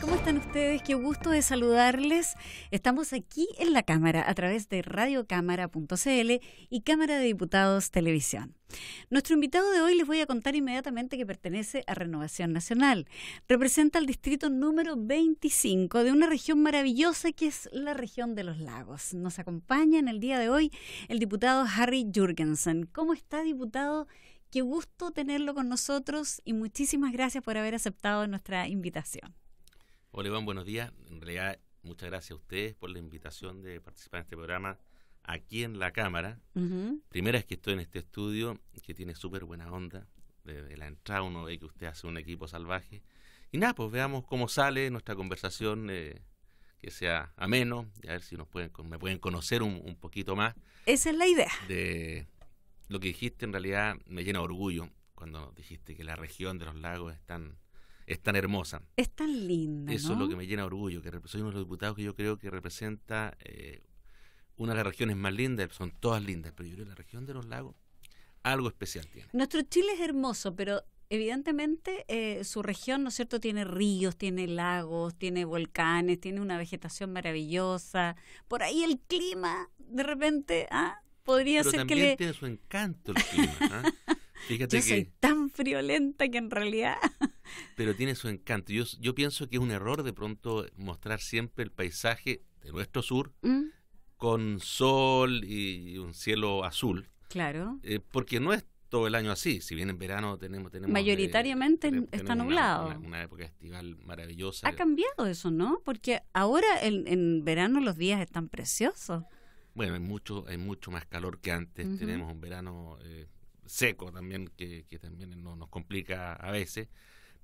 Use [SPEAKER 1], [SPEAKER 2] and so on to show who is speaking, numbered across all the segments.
[SPEAKER 1] ¿Cómo están ustedes? Qué gusto de saludarles. Estamos aquí en la Cámara a través de radiocámara.cl y Cámara de Diputados Televisión. Nuestro invitado de hoy les voy a contar inmediatamente que pertenece a Renovación Nacional. Representa el distrito número 25 de una región maravillosa que es la región de los lagos. Nos acompaña en el día de hoy el diputado Harry Jurgensen. ¿Cómo está, diputado? Qué gusto tenerlo con nosotros y muchísimas gracias por haber aceptado nuestra invitación.
[SPEAKER 2] Hola Iván, buenos días. En realidad, muchas gracias a ustedes por la invitación de participar en este programa aquí en la Cámara. Primera es que estoy en este estudio que tiene súper buena onda. Desde la entrada uno ve que usted hace un equipo salvaje. Y nada, pues veamos cómo sale nuestra conversación. Eh, que sea ameno, y a ver si nos pueden, me pueden conocer un, poquito más.
[SPEAKER 1] Esa es la idea.
[SPEAKER 2] De lo que dijiste, en realidad me llena orgullo cuando dijiste que la región de los lagos es tan es tan hermosa.
[SPEAKER 1] Es tan linda. Eso es lo que
[SPEAKER 2] me llena orgullo, que soy uno de los diputados que yo creo que representa eh, una de las regiones más lindas, son todas lindas, pero yo creo que la región de los lagos algo especial tiene.
[SPEAKER 1] Nuestro Chile es hermoso, pero evidentemente eh, su región, ¿no es cierto?, tiene ríos, tiene lagos, tiene volcanes, tiene una vegetación maravillosa. Por ahí el clima, de repente, ¿ah? podría ser que le... tiene su encanto el clima. ¿ah?
[SPEAKER 2] Fíjate Yo que... soy
[SPEAKER 1] tan friolenta que en realidad
[SPEAKER 2] pero tiene su encanto. Yo, yo pienso que es un error de pronto mostrar siempre el paisaje de nuestro sur mm. con sol y un cielo azul. Claro. Eh, porque no es todo el año así. Si bien en verano tenemos... tenemos Mayoritariamente
[SPEAKER 1] eh, está nublado.
[SPEAKER 2] Una, época estival maravillosa. Ha
[SPEAKER 1] cambiado eso, ¿no? Porque ahora en, en verano los días están preciosos.
[SPEAKER 2] Bueno, hay mucho, hay mucho más calor que antes. Tenemos un verano eh, seco también que, que también nos complica a veces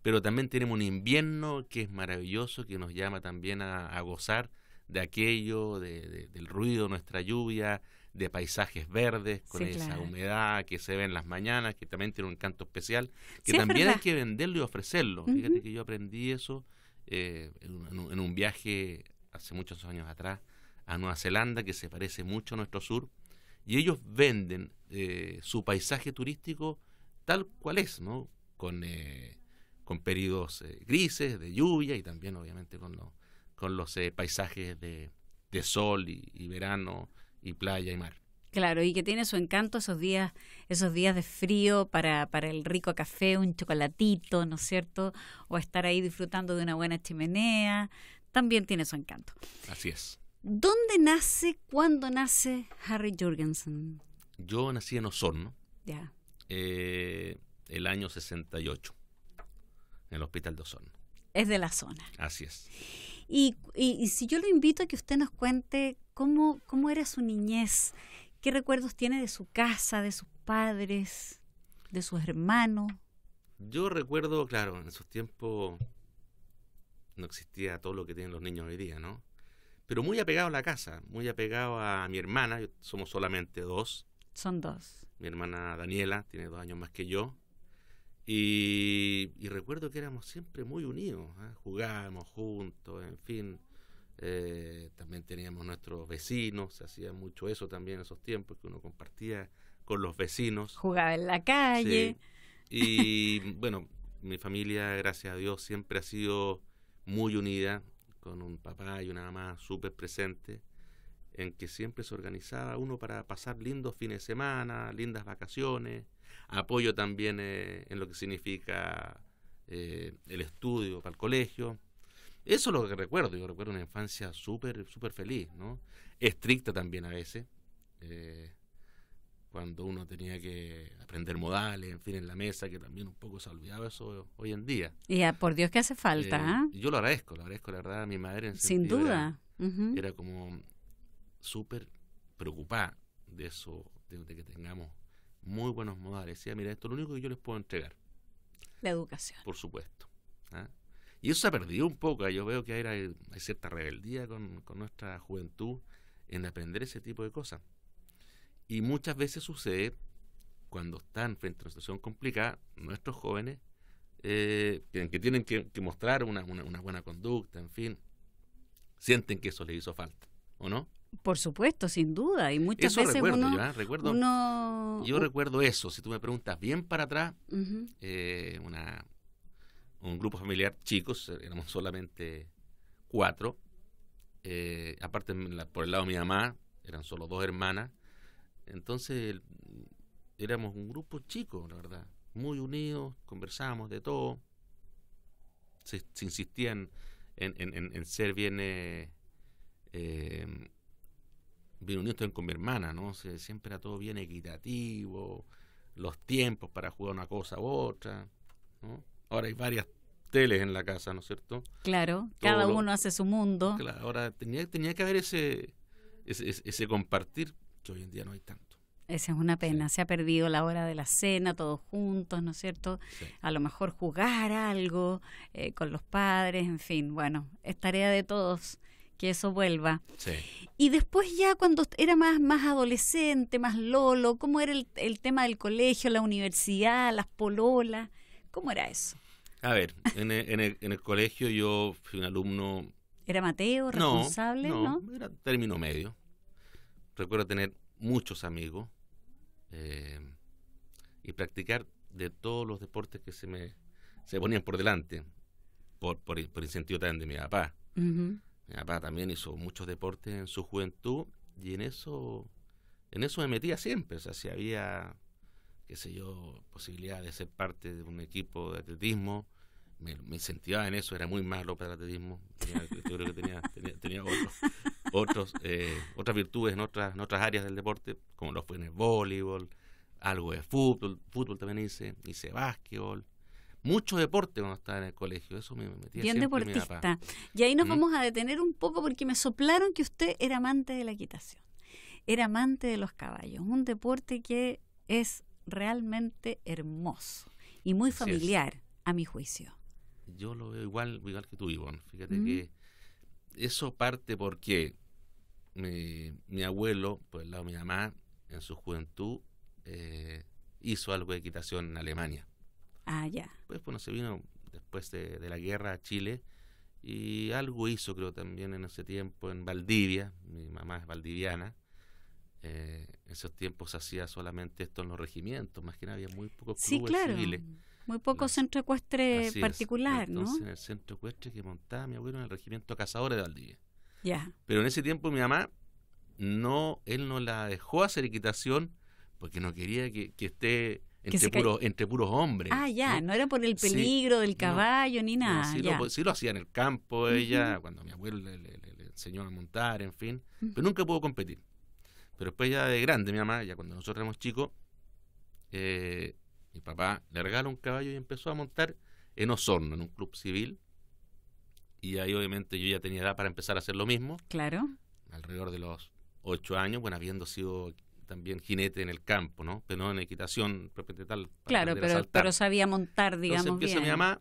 [SPEAKER 2] pero también tenemos un invierno que es maravilloso, que nos llama también a, gozar de aquello, del ruido, nuestra lluvia, de paisajes verdes, con esa humedad que se ve en las mañanas, que también tiene un encanto especial, que también hay que venderlo y ofrecerlo. Fíjate que yo aprendí eso eh, en, un viaje hace muchos años atrás a Nueva Zelanda, que se parece mucho a nuestro sur, y ellos venden eh, su paisaje turístico tal cual es, ¿no? Con eh, con periodos eh, grises, de lluvia y también obviamente con, con los eh, paisajes de, sol y, verano y playa y mar.
[SPEAKER 1] Claro, y que tiene su encanto esos días, esos días de frío para, el rico café, un chocolatito, ¿no es cierto? O estar ahí disfrutando de una buena chimenea, también tiene su encanto. Así es. ¿Dónde nace, cuándo nace Harry Jorgensen?
[SPEAKER 2] Yo nací en Osorno. Ya. Eh, el año 68 el Hospital de
[SPEAKER 1] Es de la zona. Así es. Y, y, si yo lo invito a que usted nos cuente cómo, cómo era su niñez, qué recuerdos tiene de su casa, de sus padres, de sus hermanos.
[SPEAKER 2] Yo recuerdo, claro, en esos tiempos no existía todo lo que tienen los niños hoy día, ¿no? Pero muy apegado a la casa, muy apegado a mi hermana, somos solamente dos. Son dos. Mi hermana Daniela tiene dos años más que yo, y, recuerdo que éramos siempre muy unidos, ¿eh? jugábamos juntos, en fin. Eh, también teníamos nuestros vecinos, se hacía mucho eso también en esos tiempos, que uno compartía con los vecinos.
[SPEAKER 1] Jugaba en la calle.
[SPEAKER 2] Y bueno, mi familia, gracias a Dios, siempre ha sido muy unida, con un papá y una mamá súper presente en que siempre se organizaba uno para pasar lindos fines de semana, lindas vacaciones, apoyo también eh, en lo que significa eh, el estudio para el colegio. Eso es lo que recuerdo, yo recuerdo una infancia súper, súper feliz, ¿no? Estricta también a veces, eh, cuando uno tenía que aprender modales, en fin, en la mesa, que también un poco se olvidaba eso hoy en día.
[SPEAKER 1] Y ah, por Dios que hace falta, ¿ah?
[SPEAKER 2] Yo lo agradezco, lo agradezco, la verdad, a mi madre. En Sin duda. era como súper preocupada de eso, de, que tengamos muy buenos modales. Decía, mira, esto es lo único que yo les puedo entregar. La educación. Por supuesto. ¿ah? Y eso se ha perdido un poco. ¿ah? Yo veo que hay, cierta rebeldía con, nuestra juventud en aprender ese tipo de cosas. Y muchas veces sucede cuando están frente a una situación complicada, nuestros jóvenes, eh, que tienen que, mostrar una buena conducta, en fin, sienten que eso les hizo falta, ¿o no?
[SPEAKER 1] Por supuesto, sin duda. Y muchas veces uno, yo,
[SPEAKER 2] recuerdo, eso. Si tú me preguntas bien para atrás, eh, una, un grupo familiar chicos, éramos solamente cuatro. Eh, aparte, por el lado de mi mamá, eran solo dos hermanas. Entonces, éramos un grupo chico, la verdad. Muy unidos, conversábamos de todo. Se, se insistían en, ser bien eh, eh vino también con mi hermana, ¿no? siempre era todo bien equitativo, los tiempos para jugar una cosa u otra, Ahora hay varias teles en la casa, ¿no es cierto? Claro, cada uno
[SPEAKER 1] hace su mundo. Claro,
[SPEAKER 2] ahora tenía, tenía que haber ese, ese, compartir que hoy en día no hay tanto.
[SPEAKER 1] Esa es una pena, se ha perdido la hora de la cena, todos juntos, ¿no es cierto? A lo mejor jugar algo eh, con los padres, en fin, bueno, es tarea de todos que eso vuelva. Sí. Y después ya cuando era más, más adolescente, más lolo, ¿cómo era el, tema del colegio, la universidad, las pololas? ¿Cómo era eso?
[SPEAKER 2] A ver, en el, en, el, colegio yo fui un alumno... ¿Era Mateo, responsable? No, era término medio. Recuerdo tener muchos amigos eh, y practicar de todos los deportes que se me se ponían por delante, por, por, por incentivo también de mi papá. Ajá. Mi papá también hizo muchos deportes en su juventud y en eso, en eso me metía siempre. O sea, si había, qué sé yo, posibilidad de ser parte de un equipo de atletismo, me, me incentivaba en eso. Era muy malo para el atletismo. yo creo que tenía, tenía, otros, otros, eh, otras virtudes en otras, en otras áreas del deporte, como lo fue en el voleibol, algo de fútbol. Fútbol también hice, hice básquetbol mucho deporte cuando estaba en el colegio, eso me metía Bien deportista.
[SPEAKER 1] Y ahí nos vamos a detener un poco porque me soplaron que usted era amante de la equitación, era amante de los caballos, un deporte que es realmente hermoso y muy familiar, a mi juicio.
[SPEAKER 2] Yo lo veo igual, igual que tú, Ivonne. Fíjate que eso parte porque mi, abuelo, por el lado de mi mamá, en su juventud, eh, hizo algo de equitación en Alemania. Ah, ya. Pues bueno, se vino después de, la guerra a Chile y algo hizo creo también en ese tiempo en Valdivia, mi mamá es valdiviana, eh, en esos tiempos se hacía solamente esto en los regimientos, más que nada había muy pocos sí, claro.
[SPEAKER 1] Muy poco centro ecuestre particular, no Entonces,
[SPEAKER 2] En el centro ecuestre que montaba mi abuelo en el regimiento Cazadores de Valdivia. Ya. Pero en ese tiempo mi mamá no, él no la dejó hacer equitación porque no quería que, que esté entre, puros, hombres. Ah,
[SPEAKER 1] ya, ¿no? era por el peligro del caballo ni nada.
[SPEAKER 2] sí, Lo, hacía en el campo ella, cuando mi abuelo le, enseñó a montar, en fin, pero nunca pudo competir. Pero después ya de grande, mi mamá, ya cuando nosotros éramos chicos, eh, mi papá le regaló un caballo y empezó a montar en Osorno, en un club civil. Y ahí obviamente yo ya tenía edad para empezar a hacer lo mismo. Claro. Alrededor de los ocho años, bueno, habiendo sido también jinete en el campo, ¿no? Pero no en equitación, repente tal. Claro, pero, sabía
[SPEAKER 1] montar, digamos. Entonces empieza mi mamá,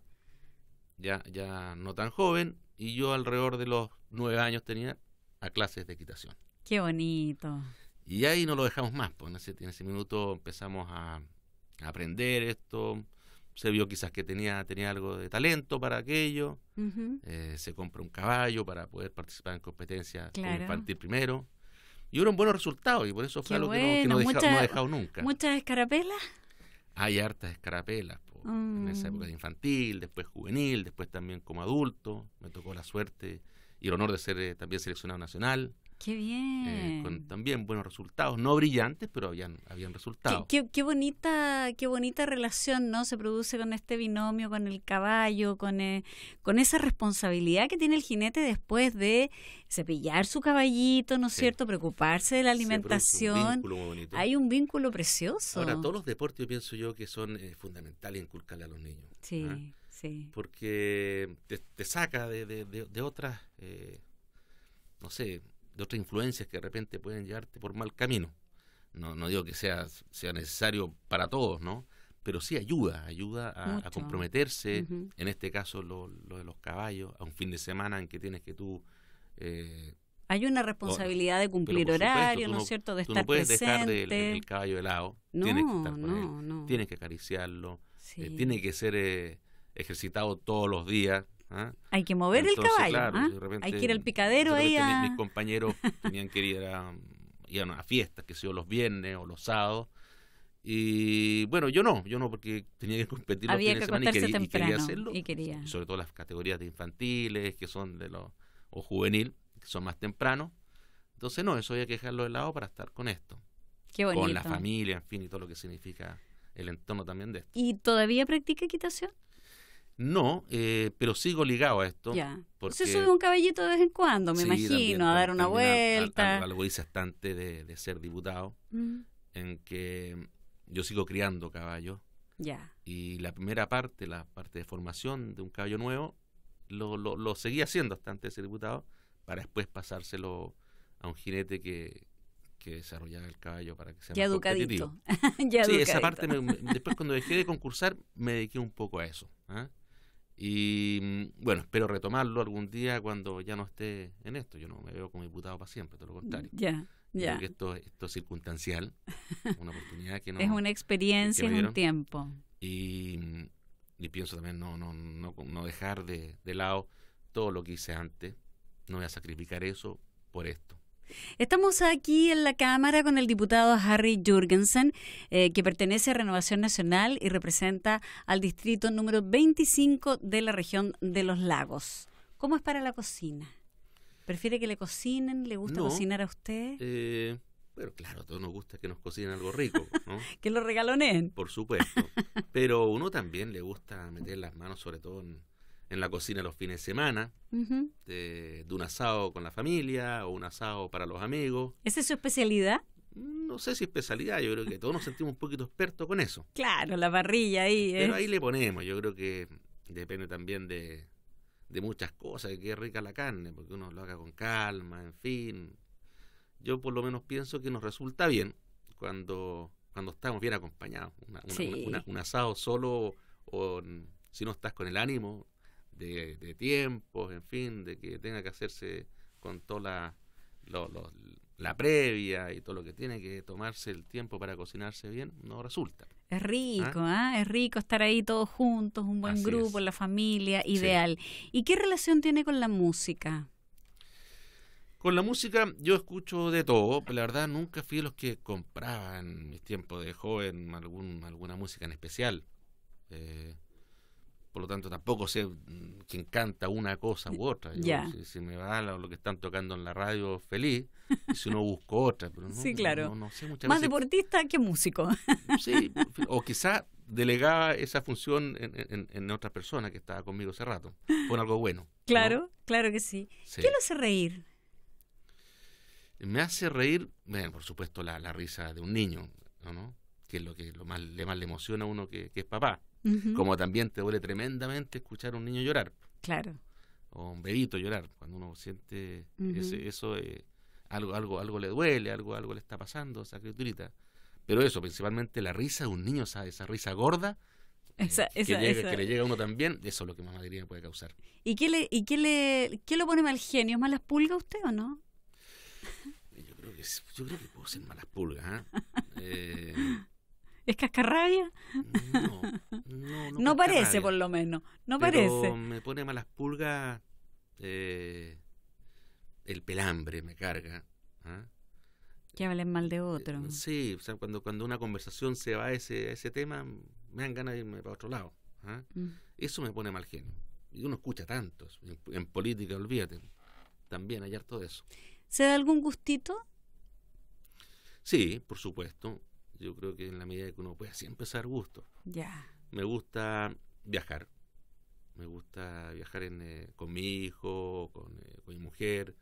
[SPEAKER 2] ya, ya no tan joven, y yo alrededor de los nueve años tenía a clases de equitación.
[SPEAKER 1] Qué bonito.
[SPEAKER 2] Y ahí no lo dejamos más, pues en ese, minuto empezamos a, aprender esto, se vio quizás que tenía, tenía algo de talento para aquello, eh, se compró un caballo para poder participar en competencias claro. infantil primero. Y hubo un buen resultado, y por eso fue algo que, no, que ha dejado nunca. ¿Muchas
[SPEAKER 1] escarapelas?
[SPEAKER 2] Hay hartas escarapelas. En esa mm. época de infantil, después juvenil, después también como adulto. Me tocó la suerte y el honor de ser eh, también seleccionado nacional.
[SPEAKER 1] Qué eh, bien.
[SPEAKER 2] también buenos resultados, no brillantes, pero habían, habían resultados.
[SPEAKER 1] Qué, bonita, qué bonita relación, ¿no? Se produce con este binomio, con el caballo, con, eh, con esa responsabilidad que tiene el jinete después de cepillar su caballito, ¿no es cierto? Preocuparse de la alimentación. Hay un vínculo precioso. Ahora, todos los
[SPEAKER 2] deportes pienso yo que son eh, fundamentales inculcarle a los niños. ¿ah? Sí, sí. Porque te, saca de, de, de otras, no sé, de otras influencias que de repente pueden llevarte por mal camino. No, no digo que sea, sea necesario para todos, ¿no? Pero sí ayuda, ayuda a, comprometerse, en este caso lo, lo, de los caballos, a un fin de semana en que tienes que tú... Eh, hay una responsabilidad de cumplir horario, ¿no es cierto? De estar no puedes dejar el caballo helado. No, tienes que estar con él. Tienes que acariciarlo. Eh, tiene que ser eh, ejercitado todos los días. ¿ah? Hay que mover el caballo. ¿ah? hay que ir al
[SPEAKER 1] picadero Mis,
[SPEAKER 2] compañeros tenían que ir a, a fiestas, que sea los viernes o los sábados. Y bueno, yo no, yo no, porque tenía que competir los fines de semana y, quería, hacerlo. sobre todo las categorías de infantiles, que son de los, o juvenil, que son más tempranos. Entonces, no, eso había que dejarlo de lado para estar con esto. Qué Con la familia, en fin, y todo lo que significa el entorno también de esto.
[SPEAKER 1] ¿Y todavía practica equitación?
[SPEAKER 2] No, eh, pero sigo ligado a esto. Ya. Se sube un
[SPEAKER 1] caballito de vez en cuando, me imagino, a dar una vuelta.
[SPEAKER 2] Algo hice bastante de, de, ser diputado, en que yo sigo criando caballos. Ya. Y la primera parte, la parte de formación de un caballo nuevo, lo, lo, lo seguí haciendo hasta antes de ser diputado, para después pasárselo a un jinete que, que el caballo para que sea ya educadito. ya sí, esa parte, después cuando dejé de concursar, me dediqué un poco a eso. ¿ah? Y mm, bueno, espero retomarlo algún día cuando ya no esté en esto. Yo no me veo como diputado para siempre, todo lo contrario. Ya, ya. esto, es circunstancial, una oportunidad que no. Es una experiencia en un tiempo. Y, mm, y, pienso también no, no, no, no dejar de, de lado todo lo que hice antes. No voy a sacrificar eso por esto.
[SPEAKER 1] Estamos aquí en la Cámara con el diputado Harry Jurgensen, eh, que pertenece a Renovación Nacional y representa al distrito número 25 de la región de los lagos. ¿Cómo es para la cocina? ¿Prefiere que le cocinen? ¿Le gusta cocinar a usted?
[SPEAKER 2] Eh, pero claro, a todos nos gusta que nos cocinen algo rico, ¿no? que lo regalonen. Por supuesto. Pero uno también le gusta meter las manos, sobre todo en, en la cocina los fines de semana, de, un asado con la familia o un asado para los amigos.
[SPEAKER 1] ¿Esa es su especialidad?
[SPEAKER 2] Mm, no sé si especialidad, yo creo que todos nos sentimos un poquito expertos con eso.
[SPEAKER 1] Claro, la parrilla ahí. Pero ahí le
[SPEAKER 2] ponemos, yo creo que depende también de, muchas cosas, que qué rica la carne, porque uno lo haga con calma, en fin. Yo por lo menos pienso que nos resulta bien cuando, cuando estamos bien acompañados. un asado solo o si no estás con el ánimo, de, de tiempos, en fin, de que tenga que hacerse con toda la, previa y todo lo que tiene que tomarse el tiempo para cocinarse bien, no resulta. Es rico,
[SPEAKER 1] ¿Ah? ¿ah? es rico estar ahí todos juntos, un buen grupo, la familia, ideal. ¿Y qué relación tiene con la música?
[SPEAKER 2] Con la música yo escucho de todo, la verdad nunca fui los que compraban en mis tiempos de joven algún, alguna música en especial. Eh, por lo tanto tampoco sé mm, quién canta una cosa u otra. si, me va lo, que están tocando en la radio, feliz, si uno busco otra. Pero no, sí, claro. Más
[SPEAKER 1] deportista que músico. Sí,
[SPEAKER 2] o quizá delegaba esa función en, otra persona que estaba conmigo hace rato. Fue algo bueno.
[SPEAKER 1] Claro, claro que sí. ¿Qué lo hace reír?
[SPEAKER 2] Me hace reír, por supuesto, la, risa de un niño, Que es lo que lo más, le más le emociona a uno que es papá. Como también te duele tremendamente escuchar a un niño llorar. Claro. O un bebito llorar. Cuando uno siente eso, eh, algo, algo, algo le duele, algo, algo le está pasando a esa criaturita. Pero eso, principalmente la risa de un niño, esa, esa risa gorda,
[SPEAKER 1] eh, que, que, le llega
[SPEAKER 2] a uno también, eso es lo que más alegría puede causar.
[SPEAKER 1] ¿Y qué le, y qué le, lo pone mal genio? malas pulgas usted o no?
[SPEAKER 2] Yo creo que, yo creo que puedo ser malas pulgas. ¿ah? ¿eh? eh
[SPEAKER 1] ¿Es cascarrabia? No, no, parece, por lo menos. No parece.
[SPEAKER 2] Me pone malas pulgas. Eh, el pelambre me carga. ¿ah?
[SPEAKER 1] Que hablen mal de otro. Eh,
[SPEAKER 2] sí, cuando, cuando una conversación se va a ese, ese tema, me dan ganas de irme para otro lado. ¿ah? Mm. Eso me pone mal genio. Y uno escucha tantos. En, política, olvídate. También hay harto de eso.
[SPEAKER 1] ¿Se da algún gustito?
[SPEAKER 2] Sí, por supuesto. Yo creo que en la medida que uno puede siempre empezar gusto. Ya. Me gusta viajar. Me gusta viajar eh, con mi hijo, con, eh, mi mujer.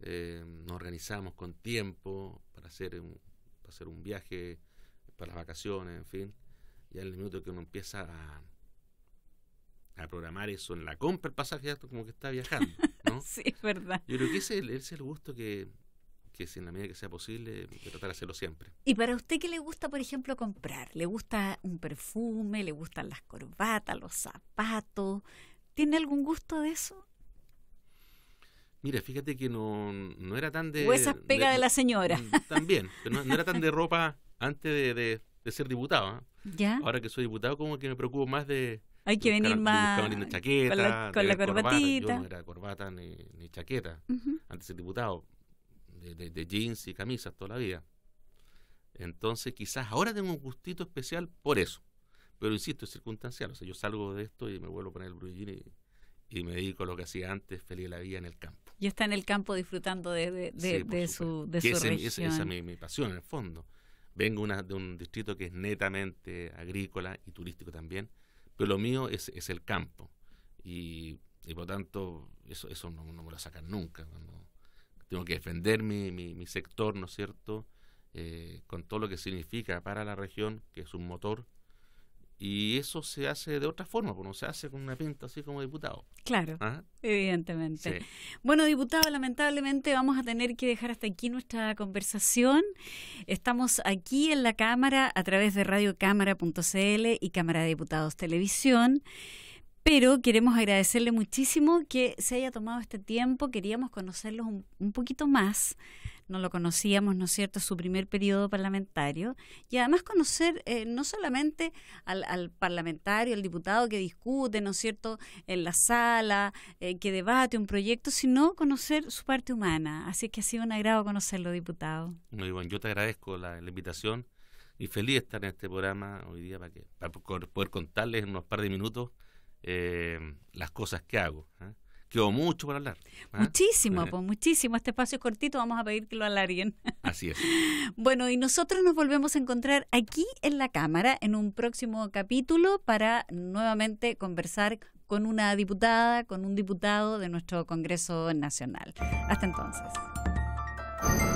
[SPEAKER 2] Eh, nos organizamos con tiempo para hacer un, hacer un viaje, para las vacaciones, en fin. Y al minuto que uno empieza a, programar eso en la compra el pasaje, ya como que está viajando, ¿no? sí, es verdad. Yo creo que ese, ese es el gusto que, que si en la medida que sea posible, tratar de hacerlo siempre.
[SPEAKER 1] ¿Y para usted qué le gusta, por ejemplo, comprar? ¿Le gusta un perfume? ¿Le gustan las corbatas, los zapatos? ¿Tiene algún gusto de eso?
[SPEAKER 2] Mira, fíjate que no, no era tan de... O esas pegas de, la
[SPEAKER 1] señora. Mm,
[SPEAKER 2] también, pero no, era tan de ropa antes de, ser diputado. ¿eh? ¿Ya? Ahora que soy diputado como que me preocupo más de, hay que venir más con la, corbatita. no era corbata ni, chaqueta. Antes de ser diputado de, jeans y camisas toda la vida. Entonces quizás ahora tengo un gustito especial por eso. Pero insisto, es circunstancial. O sea, yo salgo de esto y me vuelvo a poner el brujín y, me dedico a lo que hacía antes, feliz la vida en el campo.
[SPEAKER 1] Y está en el campo disfrutando de, de, su, de su Esa, es
[SPEAKER 2] mi, pasión en el fondo. Vengo de un distrito que es netamente agrícola y turístico también, pero lo mío es, es el campo. Y, y por tanto, eso, eso no, no me lo sacan nunca. Cuando, tengo que defender mi, mi, sector, ¿no es cierto? Eh, con todo lo que significa para la región, que es un motor. Y eso se hace de otra forma, pues, no se hace con una pinta así como diputado. Claro, ¿Ah?
[SPEAKER 1] evidentemente. Bueno, diputado, lamentablemente vamos a tener que dejar hasta aquí nuestra conversación. Estamos aquí en la Cámara a través de radiocámara.cl y Cámara de Diputados Televisión pero queremos agradecerle muchísimo que se haya tomado este tiempo, queríamos conocerlos un, poquito más, no lo conocíamos, ¿no es cierto?, su primer periodo parlamentario, y además conocer eh, no solamente al, parlamentario, al diputado que discute, ¿no es cierto?, en la sala, eh, que debate un proyecto, sino conocer su parte humana. Así que ha sido un agrado conocerlo, diputado.
[SPEAKER 2] Muy bueno, yo te agradezco la, invitación y feliz de estar en este programa hoy día para, que, para poder contarles en unos par de minutos eh, las cosas que hago. ¿eh? quedo Quedó mucho para hablar. ¿eh? Muchísimo,
[SPEAKER 1] pues muchísimo. Este espacio es cortito, vamos a pedir que lo alarguen. Así es. bueno, y nosotros nos volvemos a encontrar aquí en la Cámara en un próximo capítulo para nuevamente conversar con una diputada, con un diputado de nuestro Congreso Nacional. Hasta entonces.